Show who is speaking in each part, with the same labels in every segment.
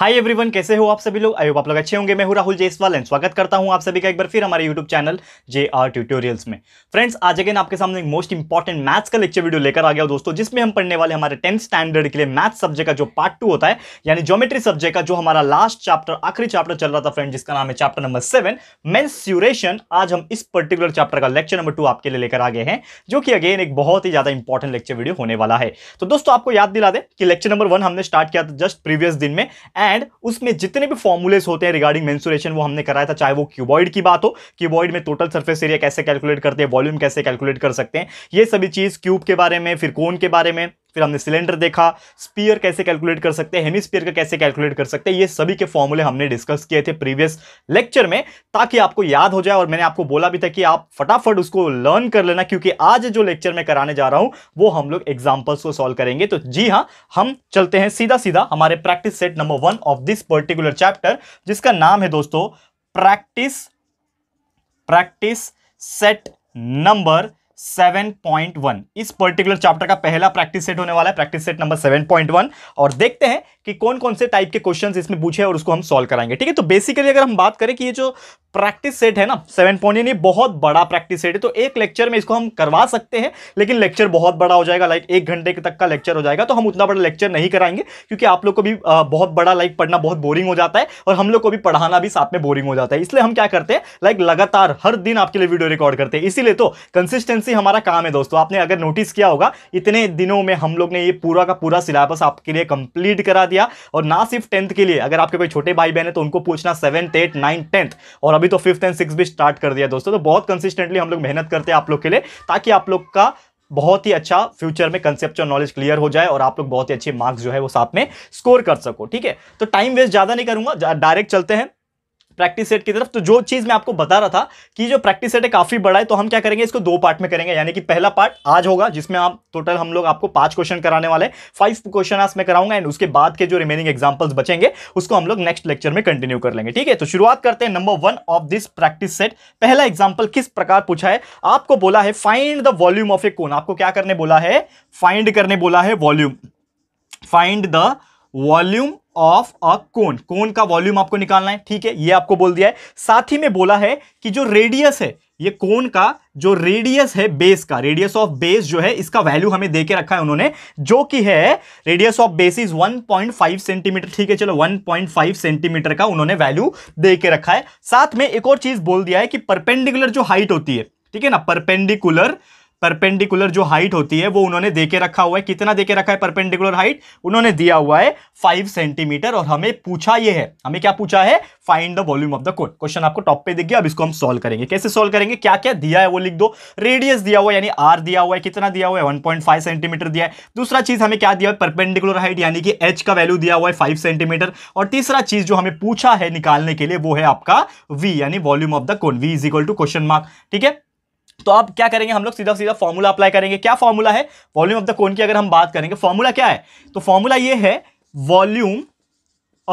Speaker 1: hi everyone कैसे हो आप सभी लोग आई होप आप लोग अच्छे होंगे मैं हूं राहुल जयसवाल एंड स्वागत करता हूं आप सभी का एक बार फिर हमारे YouTube channel J R tutorials में फ्रेंड्स आज अगेन आपके सामने एक मोस्ट इंपॉर्टेंट मैथ्स का लेक्चर वीडियो लेकर आ गया दोस्तों जिसमें हम पढ़ने वाले हमारे टेंथ स्टैंडर्ड के लिए मैथ्स सब्जेक्ट का जो पार्ट टू होता है यानी जोमेट्री सब्जेक्ट का जो हमारा लास्ट चैप्टर आखिरी चैप्टर चल रहा था फ्रेंड जिसका नाम है चैप्टर नंबर सेवन मेन्स्यूरेशन आज हम इस पर्टिकुलर चैप्टर का लेक्चर नंबर टू आपके लिए लेकर आ गए हैं जो कि अगेन एक बहुत ही ज्यादा इंपॉर्टेंट लेक्चर वीडियो होने वाला है तो दोस्तों आपको याद दिला दें कि लेक्चर नंबर वन हमने स्टार्ट किया था जस्ट प्रीवियस दिन में एंड उसमें जितने भी फॉर्मुलेस होते हैं रिगार्डिंग मेंसुरेशन वो हमने कराया था चाहे वो क्यूबॉइड की बात हो क्यूबॉइड में टोटल सर्फेस एरिया कैसे कैलकुलेट करते हैं वॉल्यूम कैसे कैलकुलेट कर सकते हैं ये सभी चीज़ क्यूब के बारे में फिर कोन के बारे में फिर हमने सिलेंडर देखा स्पीयर कैसे कैलकुलेट कर सकते हैं हेमी का कैसे कैलकुलेट कर सकते हैं ये सभी के फॉर्मूले हमने डिस्कस किए थे प्रीवियस लेक्चर में ताकि आपको याद हो जाए और मैंने आपको बोला भी था कि आप फटाफट उसको लर्न कर लेना क्योंकि आज जो लेक्चर में कराने जा रहा हूँ वो हम लोग एग्जाम्पल्स को सॉल्व करेंगे तो जी हाँ हम चलते हैं सीधा सीधा हमारे practice set number one of this particular chapter जिसका नाम है दोस्तों प्रैक्टिस प्रैक्टिस सेट नंबर 7.1 इस पर्टिकुलर चैप्टर का पहला प्रैक्टिस सेट होने वाला है प्रैक्टिस सेट नंबर 7.1 और देखते हैं कि कौन कौन से टाइप के क्वेश्चंस इसमें पूछे और उसको हम सॉल्व कराएंगे ठीक है तो बेसिकली अगर हम बात करें कि ये जो प्रैक्टिस सेट है ना सेवन पॉइंट ये बहुत बड़ा प्रैक्टिस सेट है तो एक लेक्चर में इसको हम करवा सकते हैं लेकिन लेक्चर बहुत बड़ा हो जाएगा लाइक एक घंटे तक का लेक्चर हो जाएगा तो हम उतना बड़ा लेक्चर नहीं कराएंगे क्योंकि आप लोग को भी बहुत बड़ा लाइक पढ़ना बहुत बोरिंग हो जाता है और हम लोग को भी पढ़ाना भी साथ में बोरिंग हो जाता है इसलिए हम क्या करते हैं लाइक लगातार हर दिन आपके लिए वीडियो रिकॉर्ड करते हैं इसीलिए तो कंसिस्टेंसी से हमारा काम है दोस्तों आपने अगर नोटिस किया होगा इतने दिनों में हम लोग ने ये पूरा का पूरा सिलेबस आपके लिए कंप्लीट करा दिया और ना सिर्फ टेंथ के लिए अगर आपके कोई छोटे भाई बहन है तो उनको पूछना सेवन्थ एट नाइन टेंथ और अभी तो फिफ्थ एंड सिक्स भी स्टार्ट कर दिया दोस्तों तो बहुत कंसिस्टेंटली हम लोग मेहनत करते हैं आप लोग के लिए ताकि आप लोग का बहुत ही अच्छा फ्यूचर में कंसेप्चुअल नॉलेज क्लियर हो जाए और आप लोग बहुत ही अच्छे मार्क्स जो है वो साथ में स्कोर कर सको ठीक है तो टाइम वेस्ट ज़्यादा नहीं करूंगा डायरेक्ट चलते हैं प्रैक्टिस सेट की तरफ तो जो चीज़ मैं आपको बता रहा था कि जो प्रैक्टिस सेट है काफ़ी बड़ा है तो हम क्या करेंगे इसको दो पार्ट में करेंगे यानी कि पहला पार्ट आज होगा जिसमें आप टोटल हम लोग आपको पांच क्वेश्चन कराने वाले फाइव क्वेश्चन आज मैं कराऊंगा एंड उसके बाद के जो रिमेनिंग एग्जाम्पल्स बचेंगे उसको हम लोग नेक्स्ट लेक्चर में कंटिन्यू कर लेंगे ठीक है तो शुरुआत करते हैं number one of this practice set पहला एग्जाम्पल किस प्रकार पूछा है आपको बोला है find the volume of a cone आपको क्या करने बोला है फाइंड करने बोला है volume find the volume of a cone cone का वॉल्यूम आपको निकालना है ठीक है ये आपको बोल दिया है साथ ही में बोला है कि जो रेडियस है ये कोन का जो रेडियस है बेस का रेडियस ऑफ बेस जो है इसका वैल्यू हमें दे के रखा है उन्होंने जो कि है radius of base is 1.5 centimetre ठीक है चलो 1.5 सेंटीमीटर का उन्होंने वैल्यू दे के रखा है साथ में एक और चीज बोल दिया है कि परपेंडिकुलर जो हाइट होती है ठीक है ना परपेंडिकुलर परपेंडिकुलर जो हाइट होती है वो उन्होंने देके रखा हुआ है कितना देके रखा है परपेंडिकुलर हाइट उन्होंने दिया हुआ है फाइव सेंटीमीटर और हमें पूछा ये है हमें क्या पूछा है find the volume of the cone question आपको टॉप पे दिख गया अब इसको हम सॉल्व करेंगे कैसे सॉल्व करेंगे क्या क्या दिया है वो लिख दो रेडियस दिया हुआ यानी आर दिया हुआ है कितना दिया हुआ है वन सेंटीमीटर दिया है दूसरा चीज हमें क्या दिया है परपेंडिकुलर हाइट यानी कि एच का वैल्यू दिया हुआ है फाइव सेंटीमीटर और तीसरा चीज जो हमें पूछा है निकालने के लिए वो है आपका वी यानी volume of the cone V is equal to question mark ठीक है तो अब क्या करेंगे हम लोग सीधा सीधा फॉर्मूला अप्लाई करेंगे क्या फॉर्मूला है वॉल्यूम ऑफ द कोन की अगर हम बात करेंगे फॉर्मूला क्या है तो फॉर्मूला ये है volume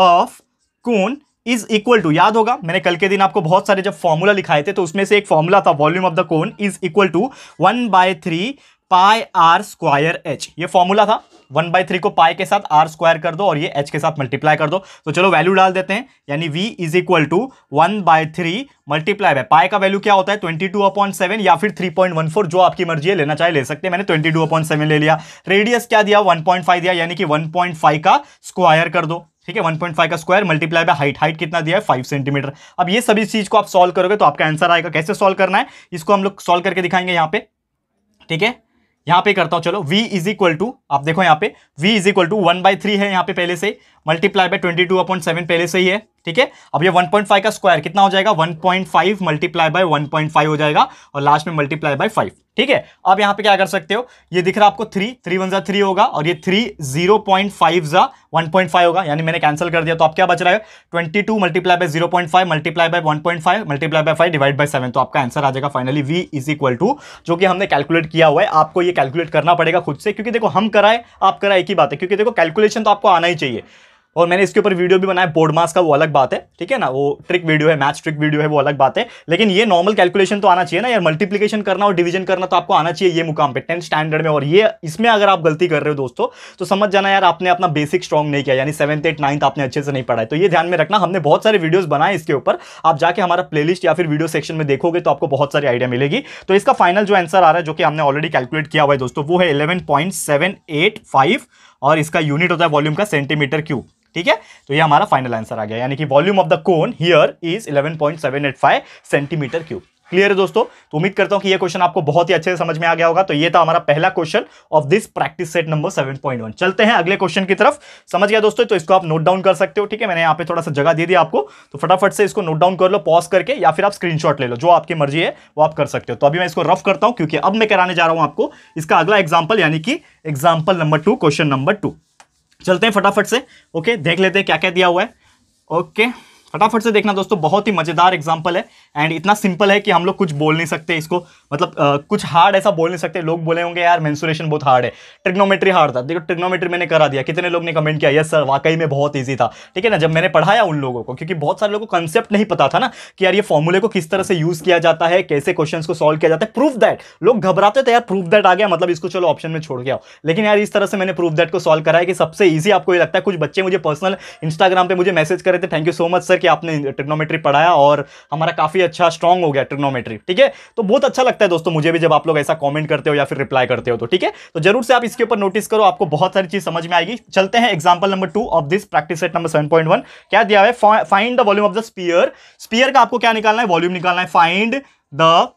Speaker 1: of cone is equal to याद होगा मैंने कल के दिन आपको बहुत सारे जब फॉर्मूला लिखाए थे तो उसमें से एक फॉर्मूला था volume of the cone is equal to one by three pi are square h ये फॉर्मूला था वन बाई थ्री को पाई के साथ आर स्क्वायर कर दो और ये एच के साथ मल्टीप्लाई कर दो तो चलो वैल्यू डाल देते हैं यानी V is equal to one by three multiply by pi का वैल्यू क्या होता है ट्वेंटी टू अपॉइंट सेवन या फिर थ्री पॉइंट वन फोर जो आपकी मर्जी है लेना चाहे ले सकते हैं मैंने ट्वेंटी टू अपॉइंट सेवन ले लिया रेडियस क्या दिया वन पॉइंट फाइव दिया यानी कि वन पॉइंट फाइव का स्क्वायर कर दो ठीक है 1.5 का square multiply by height height कितना दिया है 5 सेंटीमीटर अब ये सभी चीज को आप सॉल्व करोगे तो आपका आंसर आएगा कैसे सॉल्व करना है इसको हम लोग सॉल्व करके दिखाएंगे यहाँ पे ठीक है यहां पे करता हूं चलो v इज इक्वल टू आप देखो यहां पे v is equal to one by three है यहां पे पहले से multiply by twenty two upon seven पहले से ही है ठीक है अब ये फाइव का स्क्वायर कितना हो जाएगा one point five multiply by one point five हो जाएगा और लास्ट में मल्टीप्लाई बाय फाइव ठीक है अब यहाँ पे क्या कर सकते हो ये दिख रहा आपको थ्री थ्री वन जा थ्री होगा और ये थ्री जीरो पॉइंट फाइव जा वन पॉइंट फाइव होगा यानी मैंने कैंसिल कर दिया तो आप क्या बच रहा है twenty two multiply by zero point five multiply by one point five multiply by five divide by seven तो आपका आंसर आ जाएगा finally V is equal to जो कि हमने कैलकुलेट किया हुआ है आपको ये कैलकुलेट करना पड़ेगा खुद से क्योंकि देखो हम कराए आप कराए एक ही बात है क्योंकि देखो कैलकुलेशन तो आपको आना ही चाहिए और मैंने इसके ऊपर वीडियो भी बनाया बोर्ड मास का वो अलग बात है ठीक है ना वो ट्रिक वीडियो है मैच ट्रिक वीडियो है वो अलग बात है लेकिन ये नॉर्मल कैलकुलेशन तो आना चाहिए ना यार मल्टीप्लीकेशन करना और डिवीजन करना तो आपको आना चाहिए ये मुकाम पे टेंथ स्टैंडर्ड में और ये इसमें अगर आप गलती कर रहे हो दोस्तों तो समझ जाना यार आपने अपना बेसिक स्ट्रॉन्ग नहीं किया यानी सेवन्थ एट नाइन्थ आपने अच्छे से नहीं पढ़ा तो ये ध्यान में रखना हमने बहुत सारे वीडियोज बनाए इसके ऊपर आप जाके हमारा प्लेलिस्ट या फिर वीडियो सेक्शन में देखोगे तो आपको बहुत सारी आइडिया मिलेगी तो इसका फाइनल जो आंसर आ रहा है जो कि हमने ऑलरेडी कैलकुलेट किया हुआ है दोस्तों वो है eleven point seven eight five और इसका यूनिट होता है वॉल्यूम का सेंटीमीटर क्यूब ठीक है तो ये हमारा फाइनल आंसर आ गया यानी कि volume of the cone here is 11.785 centimetre cube clear है दोस्तों तो उम्मीद करता हूं कि ये क्वेश्चन आपको बहुत ही अच्छे से समझ में आ गया होगा तो ये था हमारा पहला question of this practice set number 7.1 चलते हैं अगले क्वेश्चन की तरफ समझ गया दोस्तों तो इसको आप नोट डाउन कर सकते हो ठीक है मैंने यहाँ पे थोड़ा सा जगह दे दिया आपको तो फटाफट से इसको नोट डाउन कर लो पॉज करके या फिर आप स्क्रीनशॉट ले लो जो आपकी मर्जी है वो आप कर सकते हो तो अभी मैं इसको रफ करता हूँ क्योंकि अब मैं कराने जा रहा हूँ आपको इसका अगला एग्जाम्पल यानी कि example number two question number two चलते हैं फटाफट से ओके देख लेते हैं क्या क्या दिया हुआ है ओके फटाफट से देखना दोस्तों बहुत ही मज़ेदार एग्जाम्पल है एंड इतना सिंपल है कि हम लोग कुछ बोल नहीं सकते इसको मतलब आ, कुछ हार्ड ऐसा बोल नहीं सकते लोग बोले होंगे यार मेंसुरेशन बहुत हार्ड है ट्रिग्नोमेट्री हार्ड था देखो ट्रिग्नोमेट्री मैंने करा दिया कितने लोग ने कमेंट किया यस सर वाकई में बहुत ईजी था ठीक है ना जब मैंने पढ़ाया उन लोगों को क्योंकि बहुत सारे लोगों को कंसेप्ट नहीं पता था ना कि यार ये फॉर्मूले को किस तरह से यूज़ किया जाता है कैसे क्वेश्चन को सॉल्व किया जाता है प्रूफ दैट लोग घबराते थे यार प्रूफ दैट आ गया मतलब इसको चलो ऑप्शन में छोड़ गया लेकिन यार इस तरह से मैंने प्रूफ दैट को सॉल्व करा कि सबसे ईजी आपको ये लगता है कुछ बच्चे मुझे पर्सनल इंस्टाग्राम पर मुझे मैसेज करे थे thank you so much sir अंदर कि आपने ट्रिग्नोमेट्री पढ़ाया और हमारा काफ़ी अच्छा स्ट्रॉन्ग हो गया ट्रिग्नोमेट्री ठीक है तो बहुत अच्छा लगता है दोस्तों मुझे भी जब आप लोग ऐसा कॉमेंट करते हो या फिर रिप्लाई करते हो तो ठीक है तो जरूर से आप इसके ऊपर नोटिस करो आपको बहुत सारी चीज़ समझ में आएगी चलते हैं example number two of this practice set number seven point one क्या दिया है find the volume of the sphere sphere का आपको क्या निकालना है वॉल्यूम निकालना है फाइंड द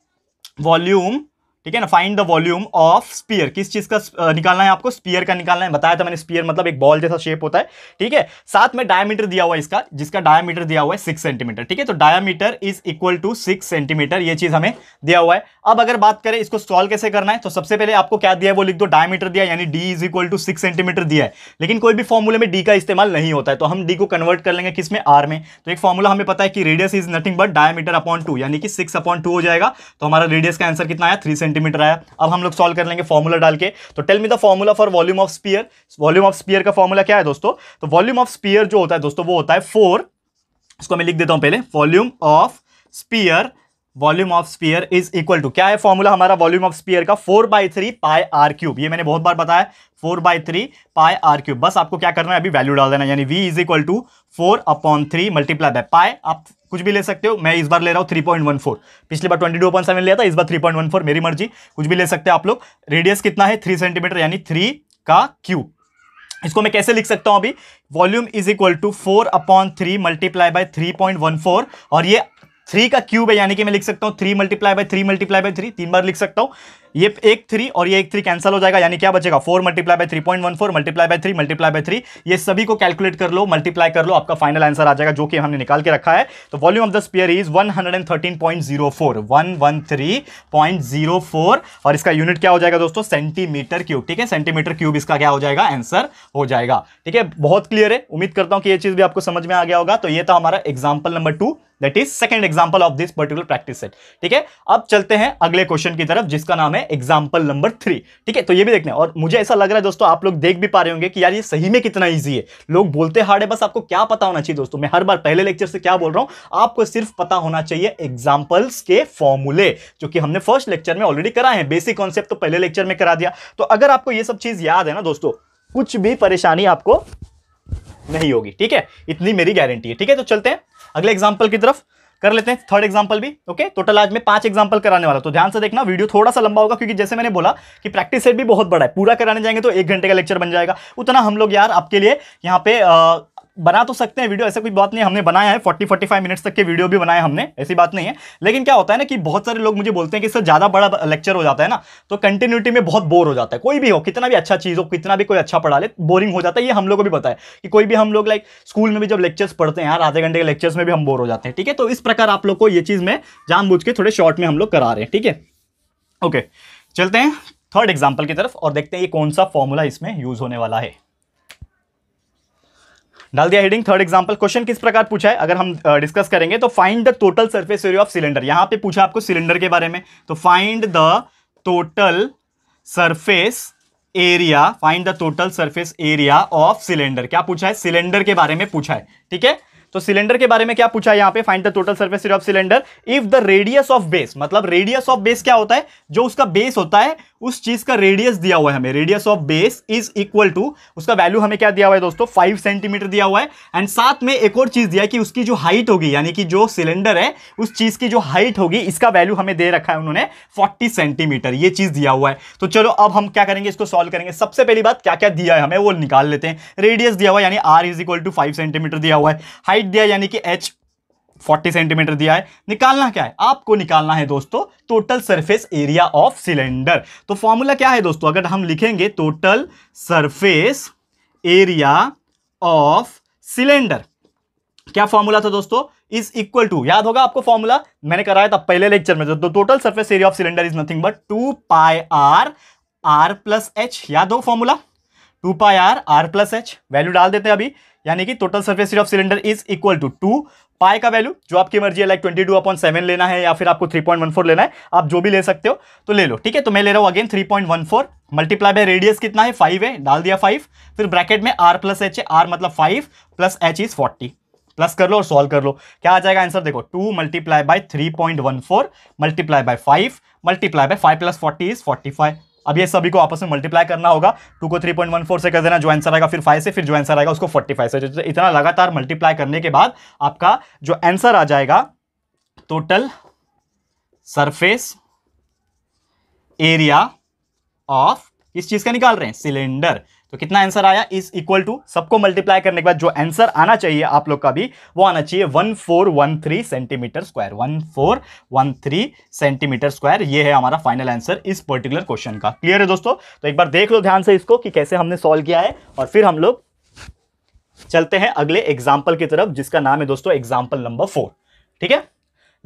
Speaker 1: वॉल्यूम ठीक है ना find the volume of sphere किस चीज़ का निकालना है आपको स्पीयर का निकालना है बताया था मैंने स्पीयर मतलब एक बॉल जैसा शेप होता है ठीक है साथ में डायमीटर दिया हुआ है इसका जिसका डायमीटर दिया हुआ है सिक्स सेंटीमीटर ठीक है तो diameter is equal to six centimetre ये चीज़ हमें दिया हुआ है अब अगर बात करें इसको सॉल्व कैसे करना है तो सबसे पहले आपको क्या दिया है वो लिख दो डायमीटर दिया यानी D is equal to six centimetre दिया है लेकिन कोई भी फॉर्मूले में डी का इस्तेमाल नहीं होता है तो हम डी को कन्वर्ट कर लेंगे किस में आर में तो एक फॉर्मूला हमें पता है कि radius is nothing but diameter upon two यानी कि सिक्स अपॉन टू हो जाएगा तो हमारा रेडियस का आंसर कितना आया थ्री सेंटीमीटर आया अब हम लोग सॉल्व कर लेंगे फॉर्मूला डाल के तो tell me the formula for volume of sphere volume of sphere का फॉर्मूला क्या है दोस्तों तो वॉल्यूम ऑफ स्पीयर जो होता है दोस्तों वो होता है फोर इसको मैं लिख देता हूँ पहले volume of sphere volume of sphere is equal to क्या है फॉर्मूला हमारा वॉल्यूम ऑफ स्पीयर का four by three pi r cube ये मैंने बहुत बार बताया four by three pi r cube बस आपको क्या करना है अभी वैल्यू डाल देना यानी V is equal to four upon three multiply by pi आप कुछ भी ले सकते हो मैं इस बार ले रहा हूँ थ्री पॉइंट वन फोर पिछले बार ट्वेंटी टू पॉइंट सेवन लिया था इस बार थ्री पॉइंट वन फोर मेरी मर्जी कुछ भी ले सकते हो आप लोग रेडियस कितना है थ्री सेंटीमीटर यानी थ्री का क्यूब इसको मैं कैसे लिख सकता हूं अभी volume is equal to four upon three multiply by three point one four और ये थ्री का क्यूब है यानी कि मैं लिख सकता हूँ three multiply by three multiply by three तीन बार लिख सकता हूँ ये एक थ्री और ये एक थ्री कैंसिल हो जाएगा यानी क्या बचेगा four multiply by three point one four multiply by three multiply by three ये सभी को कैलकुलेट कर लो मल्टीप्लाई कर लो आपका फाइनल आंसर आ जाएगा जो कि हमने निकाल के रखा है तो volume of the sphere is one hundred and thirteen point zero four one one three point zero four और इसका यूनिट क्या हो जाएगा दोस्तों सेंटीमीटर क्यूब ठीक है सेंटीमीटर क्यूब इसका क्या हो जाएगा आंसर हो जाएगा ठीक है बहुत क्लियर है उम्मीद करता हूं कि यह चीज भी आपको समझ में आ गया होगा तो यह था हमारा example number two that is second example of this particular practice set ठीक है अब चलते हैं अगले क्वेश्चन की तरफ जिसका नाम है हैं एग्जाम्पल नंबर थ्री ठीक है तो ये भी देखना है और मुझे ऐसा लग रहा है दोस्तों आप लोग देख भी पा रहे होंगे कि यार ये सही में कितना ईजी है लोग बोलते हार्ड है बस आपको क्या पता होना चाहिए दोस्तों मैं हर बार पहले लेक्चर से क्या बोल रहा हूँ आपको सिर्फ पता होना चाहिए एग्जाम्पल्स के फॉर्मूले जो कि हमने फर्स्ट लेक्चर में ऑलरेडी करा है बेसिक कॉन्सेप्ट तो पहले लेक्चर में करा दिया तो अगर आपको ये सब चीज़ याद है ना दोस्तों कुछ भी परेशानी आपको नहीं होगी ठीक है इतनी मेरी गारंटी है ठीक है तो चलते हैं अगले एग्जाम्पल की तरफ कर लेते हैं थर्ड एग्जाम्पल भी ओके टोटल आज मैं पांच एग्जाम्पल कराने वाला तो ध्यान से देखना वीडियो थोड़ा सा लंबा होगा क्योंकि जैसे मैंने बोला कि प्रैक्टिस सेट भी बहुत बड़ा है पूरा कराने जाएंगे तो एक घंटे का लेक्चर बन जाएगा उतना हम लोग यार आपके लिए यहाँ पे आ, बना तो सकते हैं वीडियो ऐसा कोई बात नहीं हमने बनाया है फोर्टी फोर्टी फाइव मिनट्स तक के वीडियो भी बनाए हमने ऐसी बात नहीं है लेकिन क्या होता है ना कि बहुत सारे लोग मुझे बोलते हैं कि सर ज़्यादा बड़ा लेक्चर हो जाता है ना तो कंटिन्यूटी में बहुत बोर हो जाता है कोई भी हो कितना भी अच्छा चीज़ हो कितना भी कोई अच्छा पढ़ा ले बोरिंग हो जाता है ये हम लोग को भी पता है कि कोई भी हम लोग लाइक स्कूल में भी जब लेक्चर्स पढ़ते हैं यार आधे घंटे के लेक्चर्स में भी हम बोर हो जाते हैं ठीक है तो इस प्रकार आप लोग को ये चीज़ में जानबूझ के थोड़े शॉर्ट में हम लोग करा रहे हैं ठीक है ओके चलते हैं थर्ड एग्जाम्पल की तरफ और देखते हैं ये कौन सा फॉर्मूला इसमें यूज़ होने वाला है डाल दिया हेडिंग थर्ड एग्जाम्पल क्वेश्चन किस प्रकार पूछा है अगर हम डिस्कस करेंगे तो find the total surface area of cylinder यहां पे पूछा आपको सिलेंडर के बारे में तो find the total surface area find the total surface area of cylinder क्या पूछा है सिलेंडर के बारे में पूछा है ठीक है तो सिलेंडर के बारे में क्या पूछा है यहाँ पे find the total surface area of cylinder if the radius of base मतलब रेडियस ऑफ बेस क्या होता है जो उसका बेस होता है उस चीज का रेडियस दिया हुआ है हमें radius of base is equal to उसका वैल्यू हमें क्या दिया हुआ है दोस्तों फाइव सेंटीमीटर दिया हुआ है एंड साथ में एक और चीज दिया है कि उसकी जो हाइट होगी यानी कि जो सिलेंडर है उस चीज की जो हाइट होगी इसका वैल्यू हमें दे रखा है उन्होंने फोर्टी सेंटीमीटर ये चीज दिया हुआ है तो चलो अब हम क्या करेंगे इसको सॉल्व करेंगे सबसे पहली बात क्या क्या दिया है हमें वो निकाल लेते हैं रेडियस दिया हुआ यानी R is equal to five centimetre दिया हुआ है हाइट दिया यानी कि एच 40 सेंटीमीटर दिया है निकालना क्या है आपको निकालना है दोस्तों total surface area of cylinder तो फॉर्मूला क्या है दोस्तों अगर हम लिखेंगे total surface area of cylinder क्या फॉर्मूला था दोस्तों इज इक्वल टू याद होगा आपको फॉर्मूला मैंने कराया था पहले लेक्चर में तो total surface area of cylinder is nothing but two pi R R plus H याद हो formula two pi R R plus H value डाल देते हैं अभी यानी कि total surface area of cylinder is equal to two pi का value जो आपकी मर्जी है like twenty two upon seven लेना है या फिर आपको थ्री पॉइंट वन फोर लेना है आप जो भी ले सकते हो तो ले लो ठीक है तो मैं ले रहा हूँ again three point one four multiply by radius कितना है फाइव है डाल दिया फाइव फिर ब्रैकेट में आर प्लस एच है आर मतलब five plus H is forty plus कर लो और सॉल्व कर लो क्या आ जाएगा आंसर देखो two multiply by three point one four multiply by five multiply by five plus forty is forty five अब ये सभी को आपस में मल्टीप्लाई करना होगा टू को थ्री पॉइंट वन फोर से कर देना जो आंसर आएगा फिर फाइव से फिर जो आंसर आएगा उसको फोर्टी फाइव से तो इतना लगातार मल्टीप्लाई करने के बाद आपका जो आंसर आ जाएगा टोटल सरफेस एरिया ऑफ इस चीज का निकाल रहे हैं सिलेंडर तो कितना आंसर आया इज इक्वल टू सबको मल्टीप्लाई करने के बाद जो आंसर आना चाहिए आप लोग का भी वो आना चाहिए one four one three centimetre square one four one three centimetre square ये है हमारा फाइनल आंसर इस पर्टिकुलर क्वेश्चन का क्लियर है दोस्तों तो एक बार देख लो ध्यान से इसको कि कैसे हमने सॉल्व किया है और फिर हम लोग चलते हैं अगले एग्जाम्पल की तरफ जिसका नाम है दोस्तों एग्जाम्पल नंबर फोर ठीक है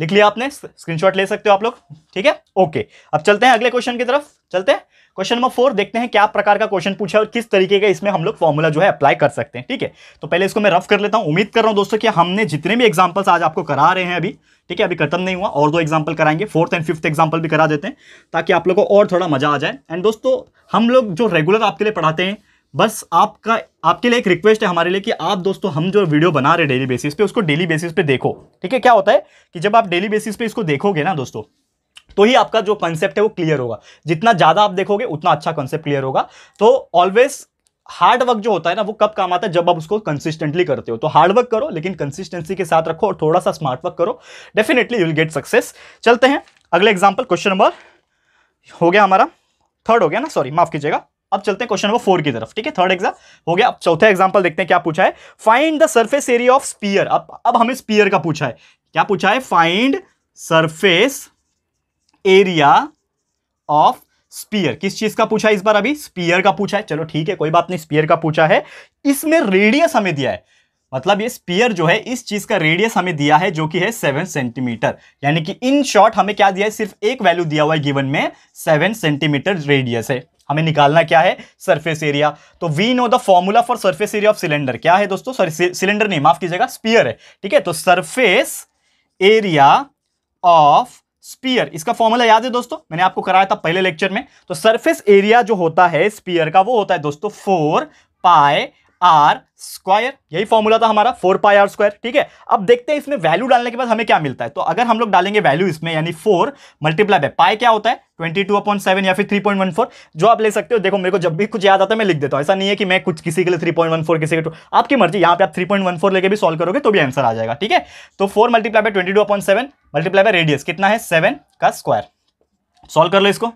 Speaker 1: लिख लिया आपने स्क्रीनशॉट ले सकते हो आप लोग ठीक है ओके अब चलते हैं अगले क्वेश्चन की तरफ चलते हैं क्वेश्चन नंबर फोर देखते हैं क्या प्रकार का क्वेश्चन पूछा और किस तरीके का इसमें हम लोग फॉर्मूला जो है अप्लाई कर सकते हैं ठीक है तो पहले इसको मैं रफ कर लेता हूँ उम्मीद कर रहा हूँ दोस्तों कि हमने जितने भी एग्जाम्पल्स आज आपको करा रहे हैं अभी ठीक है अभी खत्म नहीं हुआ और दो एग्जाम्पल कराएंगे फोर्थ एंड फिफ्थ एग्जाम्पल भी करा देते हैं ताकि आप लोग को और थोड़ा मजा आ जाए एंड दोस्तों हम लोग जो रेगुलर आपके लिए पढ़ाते हैं बस आपका आपके लिए एक रिक्वेस्ट है हमारे लिए कि आप दोस्तों हम जो वीडियो बना रहे डेली बेसिस पे उसको डेली बेसिस पे देखो ठीक है क्या होता है कि जब आप डेली बेसिस पे इसको देखोगे ना दोस्तों तो ही आपका जो कंसेप्ट है वो क्लियर होगा जितना ज़्यादा आप देखोगे उतना अच्छा कंसेप्ट क्लियर होगा तो ऑलवेज हार्ड वर्क जो होता है ना वो कब काम आता है जब आप उसको कंसिस्टेंटली करते हो तो हार्ड वर्क करो लेकिन कंसिस्टेंसी के साथ रखो और थोड़ा सा स्मार्ट वर्क करो definitely you will get success चलते हैं अगले एग्जाम्पल क्वेश्चन नंबर हो गया हमारा थर्ड हो गया ना सॉरी माफ कीजिएगा अब चलते हैं क्वेश्चन नंबर फोर की तरफ ठीक है थर्ड एग्जाम हो गया अब चौथा एग्जाम्पल देखते हैं क्या पूछा है find the surface area of sphere अब अब हमें स्पीयर का पूछा है क्या पूछा है find surface area of sphere किस चीज का पूछा है इस बार अभी स्पीयर का पूछा है चलो ठीक है कोई बात नहीं स्पीयर का पूछा है इसमें रेडियस हमें दिया है मतलब ये स्पीयर जो है इस चीज का रेडियस हमें दिया है जो कि है सेवन सेंटीमीटर यानी कि इन शॉर्ट हमें क्या दिया है सिर्फ एक वैल्यू दिया हुआ है गिवन में सेवन सेंटीमीटर रेडियस है हमें निकालना क्या है सरफेस एरिया तो we know the formula for surface area of cylinder क्या है दोस्तों सॉरी सिलेंडर नहीं माफ कीजिएगा स्पीयर है ठीक है तो सरफेस एरिया ऑफ स्पीयर इसका फॉर्मूला याद है दोस्तों मैंने आपको कराया था पहले लेक्चर में तो सरफेस एरिया जो होता है स्पीयर का वो होता है दोस्तों फोर पाए आर स्क्वायर यही फॉर्मूला था हमारा फोर पाई आर स्क्वायर ठीक है अब देखते हैं इसमें वैल्यू डालने के बाद हमें क्या मिलता है तो अगर हम लोग डालेंगे वैल्यू इसमें यानी फोर मल्टीप्लाई बाय पाई क्या होता है ट्वेंटी टू अपॉइंट सेवन या फिर थ्री पॉइंट वन फोर जो आप ले सकते हो देखो मेरे को जब भी कुछ याद आता है मैं लिख देता हूँ ऐसा नहीं है कि मैं कुछ किसी के लिए थ्री पॉइंट वन फोर किसी के टू आपकी मर्जी यहाँ पे आप थ्री पॉइंट वन फोर लेके भी सॉल्व करोगे तो भी आंसर आ जाएगा ठीक है तो four multiply by twenty two upon seven multiply by radius कितना है सेवन का स्क्वायर सॉल्व कर लो इसको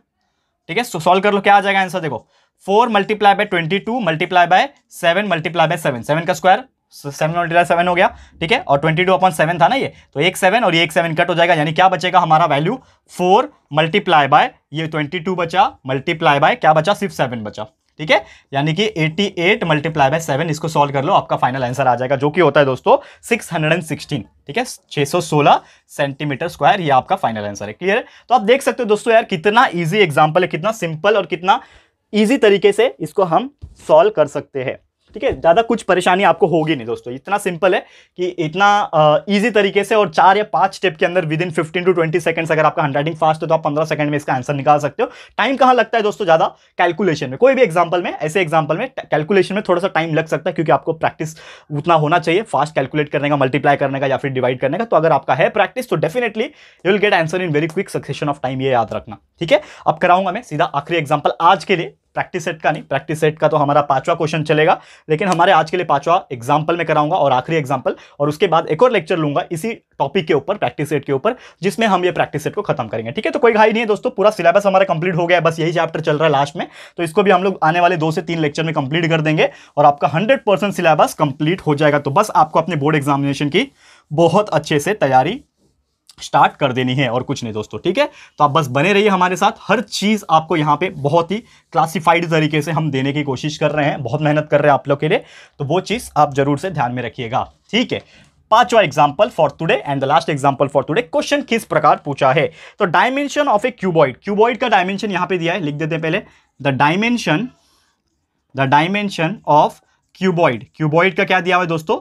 Speaker 1: ठीक है सॉल्व कर लो क्या आ जाएगा आंसर देखो four multiply by twenty two multiply by seven multiply by seven seven का स्क्वायर सेवन मल्टीप्लाई सेवन हो गया ठीक है और ट्वेंटी टू अपॉन सेवन था ना ये तो एक सेवन और ये एक सेवन कट हो जाएगा यानी क्या बचेगा हमारा वैल्यू फोर मल्टीप्लाई बाय ये ट्वेंटी टू बचा मल्टीप्लाई बाय क्या बचा सिर्फ सेवन बचा ठीक है यानी कि 88 एट मल्टीप्लाई बाय सेवन इसको सॉल्व कर लो आपका फाइनल आंसर आ जाएगा जो कि होता है दोस्तों 616 ठीक है 616 सेंटीमीटर स्क्वायर ये आपका फाइनल आंसर है क्लियर है तो आप देख सकते हो दोस्तों यार कितना ईजी एग्जाम्पल है कितना सिंपल और कितना ईजी तरीके से इसको हम सॉल्व कर सकते हैं ठीक है ज़्यादा कुछ परेशानी आपको होगी नहीं दोस्तों इतना सिंपल है कि इतना ईजी तरीके से और चार या पाँच स्टेप के अंदर within fifteen to twenty seconds अगर आपका हैंड फास्ट है तो आप पंद्रह सेकंड में इसका आंसर निकाल सकते हो टाइम कहाँ लगता है दोस्तों ज़्यादा कैलकुलेशन में कोई भी एग्जाम्पल में ऐसे एग्जाम्पल में कैलकुलेशन में थोड़ा सा टाइम लग सकता है क्योंकि आपको प्रैक्टिस उतना होना चाहिए फास्ट कैलकुलेट करने का मल्टीप्लाई करने का या फिर डिवाइड करने का तो अगर आपका है प्रैक्टिस तो definitely you will get answer in very quick succession of time ये याद रखना ठीक है अब कराऊंगा मैं सीधा आखिरी एग्जाम्पल आज के लिए प्रैक्टिस सेट का नहीं प्रैक्टिस सेट का तो हमारा पांचवा क्वेश्चन चलेगा लेकिन हमारे आज के लिए पांचवा एग्जाम्पल में कराऊंगा और आखिरी एग्जाम्पल और उसके बाद एक और लेक्चर लूंगा इसी टॉपिक के ऊपर प्रैक्टिस सेट के ऊपर जिसमें हम ये प्रैक्टिस सेट को खत्म करेंगे ठीक है तो कोई घाई नहीं है दोस्तों पूरा सिलेबस हमारा कंप्लीट हो गया बस यही चैप्टर चल रहा है लास्ट में तो इसको भी हम लोग आने वाले दो से तीन लेक्चर में कंप्लीट कर देंगे और आपका हंड्रेड सिलेबस कंप्लीट हो जाएगा तो बस आपको अपने बोर्ड एग्जामिनेशन की बहुत अच्छे से तैयारी स्टार्ट कर देनी है और कुछ नहीं दोस्तों ठीक है तो आप बस बने रहिए हमारे साथ हर चीज़ आपको यहाँ पे बहुत ही क्लासिफाइड तरीके से हम देने की कोशिश कर रहे हैं बहुत मेहनत कर रहे हैं आप लोग के लिए तो वो चीज़ आप जरूर से ध्यान में रखिएगा ठीक है पांचवा example for today and the last example for today question किस प्रकार पूछा है तो dimension of a cuboid cuboid का डायमेंशन यहाँ पे दिया है लिख देते हैं पहले the dimension the dimension of cuboid cuboid का क्या दिया हुआ है दोस्तों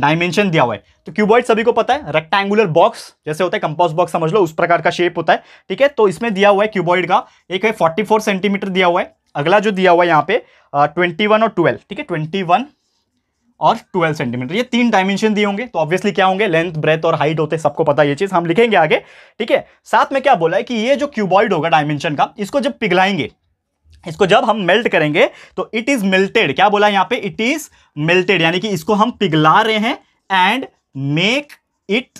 Speaker 1: डायमेंशन दिया हुआ है तो क्यूबॉइड सभी को पता है रेक्टेंगुलर बॉक्स जैसे होता है कंपोज बॉक्स समझ लो उस प्रकार का शेप होता है ठीक है तो इसमें दिया हुआ है क्यूबॉइड का एक है फोर सेंटीमीटर दिया हुआ है अगला जो दिया हुआ है यहाँ पे ट्वेंटी वन और ट्वेल्व ठीक है ट्वेंटी वन और 12 सेंटीमीटर ये तीन डायमेंशन दिए होंगे तो ऑब्वियसली क्या होंगे लेंथ ब्रेथ और हाइट होते सबको पता है ये चीज़ हम लिखेंगे आगे ठीक है साथ में क्या बोला है कि ये जो क्यूबॉइड होगा डायमेंशन का इसको जब पिघलाएंगे इसको जब हम मेल्ट करेंगे तो इट इज मेल्टेड क्या बोला यहाँ पे इट इज मेल्टेड यानी कि इसको हम पिघला रहे हैं एंड मेक इट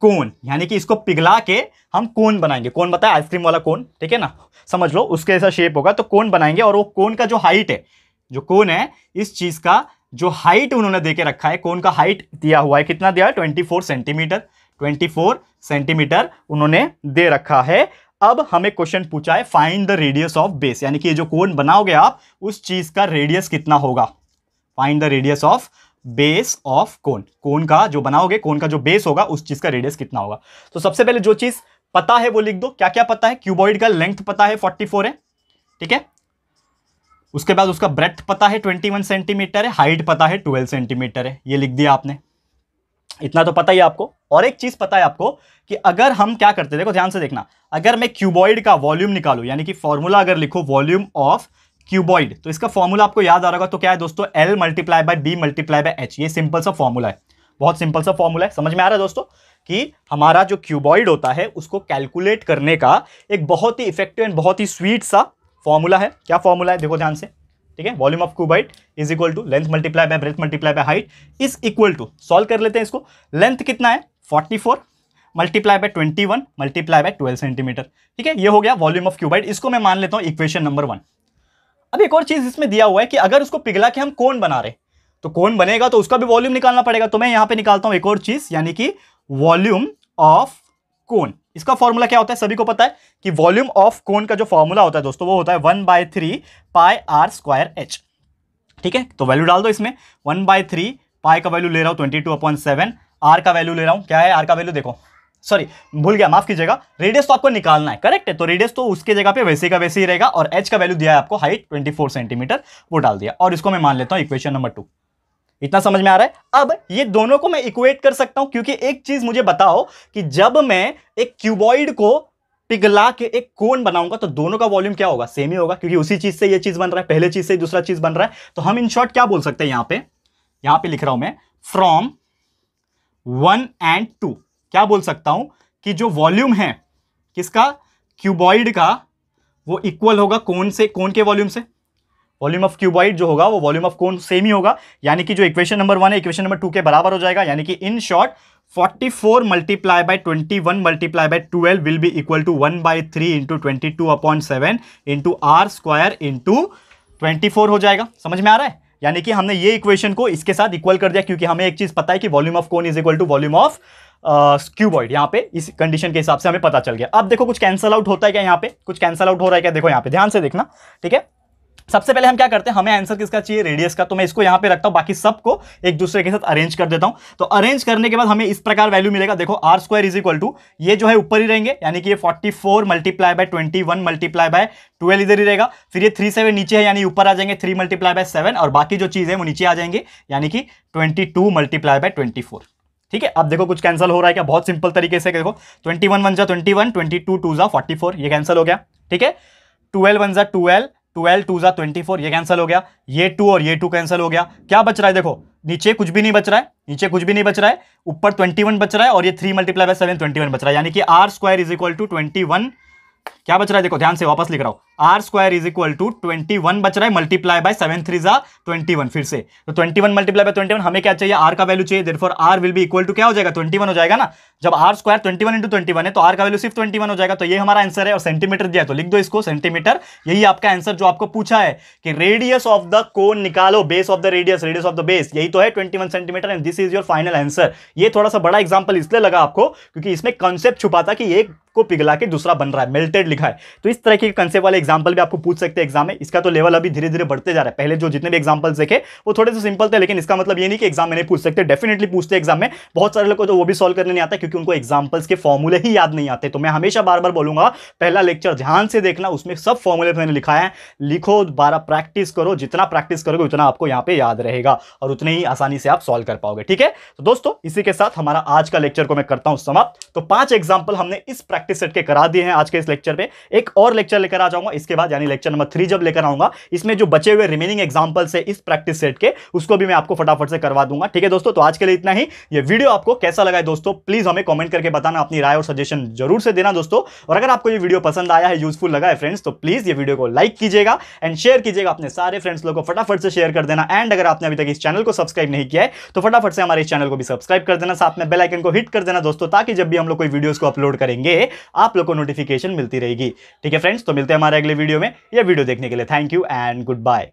Speaker 1: कोन यानी कि इसको पिघला के हम कोन बनाएंगे कोन बताए आइसक्रीम वाला कोन ठीक है ना समझ लो उसके ऐसा शेप होगा तो कोन बनाएंगे और वो कोन का जो हाइट है जो कोन है इस चीज़ का जो हाइट उन्होंने दे के रखा है कोन का हाइट दिया हुआ है कितना दिया है ट्वेंटी फोर सेंटीमीटर 24 सेंटीमीटर उन्होंने दे रखा है अब हमें क्वेश्चन पूछा है find the radius of base यानी कि ये जो कोन बनाओगे आप उस चीज का रेडियस कितना होगा find the radius of base of cone cone का जो बनाओगे कोन का जो बेस होगा उस चीज का रेडियस कितना होगा तो सबसे पहले जो चीज पता है वो लिख दो क्या क्या पता है क्यूबॉइड का लेंथ पता है फोर्टी है ठीक है उसके बाद उसका ब्रेथ पता है 21 सेंटीमीटर है हाइट पता है 12 सेंटीमीटर है ये लिख दिया आपने इतना तो पता ही आपको और एक चीज़ पता है आपको कि अगर हम क्या करते हैं देखो ध्यान से देखना अगर मैं क्यूबॉइड का वॉल्यूम निकालू यानी कि फॉर्मूला अगर लिखो वॉल्यूम ऑफ क्यूबॉइड तो इसका फॉर्मूला आपको याद आ रहा होगा तो क्या है दोस्तों L multiply by B multiply by H ये सिंपल सा फॉर्मूला है बहुत सिंपल सा फॉर्मूला है समझ में आ रहा है दोस्तों कि हमारा जो क्यूबॉइड होता है उसको कैलकुलेट करने का एक बहुत ही इफेक्टिव एंड बहुत ही स्वीट सा फॉर्मूला है क्या फॉर्मूला है देखो ध्यान से ठीक है volume of cuboid is equal to length multiply by breadth multiply by height is equal to solve कर लेते हैं इसको लेंथ कितना है 44 multiply by one multiply by twelve centimetre ठीक है ये हो गया वॉल्यूम ऑफ क्यूबाइट इसको मैं मान लेता हूँ इक्वेशन नंबर वन अब एक और चीज़ इसमें दिया हुआ है कि अगर उसको पिघला के हम कौन बना रहे तो कौन बनेगा तो उसका भी वॉल्यूम निकालना पड़ेगा तो मैं यहां पे निकालता हूं एक और चीज़ यानी कि वॉल्यूम ऑफ कौन इसका फॉर्मूला क्या होता है सभी को पता है कि वॉल्यूम ऑफ कोन का जो फॉर्मूला होता है दोस्तों वो होता है one by three pi are square H ठीक है तो वैल्यू डाल दो इसमें वन बाय थ्री पाई का वैल्यू ले रहा हूँ twenty two upon seven R का वैल्यू ले रहा हूँ क्या है आर का वैल्यू देखो सॉरी भूल गया माफ कीजिएगा रेडियस तो आपको निकालना है करेक्ट है तो रेडियस तो उसके जगह पे वैसे का वैसे ही रहेगा और एच का वैल्यू दिया है आपको हाइट फोर सेंटीमीटर वो डाल दिया और इसको मैं मान लेता हूँ इक्वेशन नंबर टू इतना समझ में आ रहा है अब ये दोनों को मैं इक्वेट कर सकता हूं क्योंकि एक चीज मुझे बताओ कि जब मैं एक क्यूबॉइड को पिघला के एक कोन बनाऊंगा तो दोनों का वॉल्यूम क्या होगा सेम ही होगा क्योंकि उसी चीज से ये चीज बन रहा है पहले चीज से दूसरा चीज बन रहा है तो हम इन शॉर्ट क्या बोल सकते हैं यहां पे यहां पे लिख रहा हूं मैं फ्रॉम वन एंड टू क्या बोल सकता हूं कि जो वॉल्यूम है किसका क्यूबॉइड का वो इक्वल होगा कौन से कौन के वॉल्यूम से वॉल्यूम ऑफ क्यूबाइट जो होगा वो वॉल्यूम ऑफ कोन सेम ही होगा यानी कि जो इक्वेशन नंबर वन है इक्वेशन नंबर टू के बराबर हो जाएगा यानी कि in short 44 four multiply by twenty one multiply by twelve will be equal to one by three into twenty two upon seven into R square into twenty four हो जाएगा समझ में आ रहा है यानी कि हमने ये इक्वेशन को इसके साथ इक्वल कर दिया क्योंकि हमें एक चीज़ पता है कि volume of cone is equal to volume of cuboid यहाँ पे इस कंडीशन के हिसाब से हमें पता चल गया अब देखो कुछ कैंसल आउट होता है क्या यहाँ पे कुछ कैंसल आउट हो रहा है क्या देखो यहाँ पे ध्यान से देखना ठीक है सबसे पहले हम क्या करते हैं हमें आंसर किसका चाहिए रेडियस का तो मैं इसको यहाँ पे रखता हूँ बाकी सबको एक दूसरे के साथ अरेंज कर देता हूँ तो अरेंज करने के बाद हमें इस प्रकार वैल्यू मिलेगा देखो R square is equal to ये जो है ऊपर ही रहेंगे यानी कि ये forty four multiply by twenty one multiply by twelve इधर ही रहेगा फिर ये थ्री सेवन नीचे है यानी ऊपर आ जाएंगे थ्री मल्टीप्लाई बाय सेवन और बाकी जो चीज़ है वो नीचे आ जाएंगे यानी कि twenty two multiply by twenty four ठीक है अब देखो कुछ कैंसिल हो रहा है क्या बहुत सिंपल तरीके से देखो ट्वेंटी वन वन जा twenty one twenty two two जा फोर्टी फोर ये कैंसिल हो गया ठीक है ट्वेल्व वन जा ट्वेल्व ट्वेल्व टू ज़ा ट्वेंटी फोर ये कैंसिल हो गया ये टू और ये टू कैंसिल हो गया क्या बच रहा है देखो नीचे कुछ भी नहीं बच रहा है नीचे कुछ भी नहीं बच रहा है ऊपर ट्वेंटी वन बच रहा है और ये three multiply by seven twenty one बच रहा है यानी कि R square is equal to twenty one क्या बच रहा है देखो ध्यान से वापस लिख रहा हूं R square is equal to twenty one बच रहा है मल्टीप्लाई बाय सेवन थ्री जा ट्वेंटी वन फिर से तो twenty one multiply by twenty one हमें क्या चाहिए आर का वैल्यू चाहिए देर फॉर आर विल भी इक्वल टू क्या हो जाएगा ट्वेंटी वन हो जाएगा ना जब R square twenty one into twenty one है तो आर का वैल्यू सिर्फ ट्वेंटी वन हो जाएगा तो ये हमारा आंसर है और सेंटीमीटर दिया है तो लिख दो इसको सेंटीमीटर यही आपका आंसर जो आपको पूछा है कि रेडियस ऑफ द कोन निकालो base of the radius radius of the base यही तो है twenty one centimetre and this is your final answer ये थोड़ा सा बड़ा एग्जाम्पल इसलिए लगा आपको क्योंकि इसमें कॉन्सेप्ट छुपा था कि एक को पिघला के दूसरा बन रहा है मेल्टेड लिखा है तो इस तरह के कंसेप्ट वाले एग्जाम्पल भी आपको पूछ सकते हैं एग्जाम में इसका तो लेवल अभी धीरे धीरे बढ़ते जा रहा है पहले जो जितने भी एग्जाम्पल देखे वो थोड़े से सिंपल थे लेकिन इसका मतलब ये नहीं कि एग्जाम में नहीं पूछ सकते डेफिनेटली पूछते एग्जाम में बहुत सारे लोग को तो वो भी सॉल्व करने नहीं आता क्योंकि उनको एग्जाम्पल्स के फॉर्मूले ही याद नहीं आते तो मैं हमेशा बार बार बोलूंगा पहला लेक्चर ध्यान से देखना उसमें सब फॉर्मूले मैंने लिखा है लिखो बारह प्रैक्टिस करो जितना प्रैक्टिस करोगे उतना आपको यहाँ पे याद रहेगा और उतने ही आसानी से आप सॉल्व कर पाओगे ठीक है तो दोस्तों इसी के साथ हमारा आज का लेक्चर को मैं करता हूँ समाप्त तो पांच एग्जाम्पल हमने इस प्रैक्टिस प्रैक्टिस सेट के करा दिए हैं आज के इस लेक्चर में एक और लेक्चर लेकर आ जाऊंगा इसके बाद यानी लेक्चर नंबर थ्री जब लेकर आऊंगा इसमें जो बचे हुए रिमेनिंग एग्जाम्पल्स है इस प्रैक्टिस सेट के उसको भी मैं आपको फटाफट से करवा दूंगा ठीक है दोस्तों तो आज के लिए इतना ही ये वीडियो आपको कैसा लगा है दोस्तों प्लीज हमें कॉमेंट करके बताना अपनी राय और सजेशन जरूर से देना दोस्तों और अगर आपको ये वीडियो पसंद आया है यूजफुल लगा है फ्रेंड्स तो प्लीज ये वीडियो को लाइक कीजिएगा एंड शेयर कीजिएगा अपने सारे फ्रेंड्स लोग को फटाफट से शेयर कर देना एंड अगर आपने अभी तक इस चैनल को सब्सक्राइब नहीं किया है तो फटाफट से हमारे इस चैनल को भी सब्सक्राइब कर देना साथ में बेलाइकन को हिट कर देना दोस्तों ताकि जब भी हम लोग कोई वीडियोज को अपलोड करेंगे आप लोग को नोटिफिकेशन मिलती रहेगी ठीक है फ्रेंड्स तो मिलते हैं हमारे अगले वीडियो में यह वीडियो देखने के लिए thank you and good bye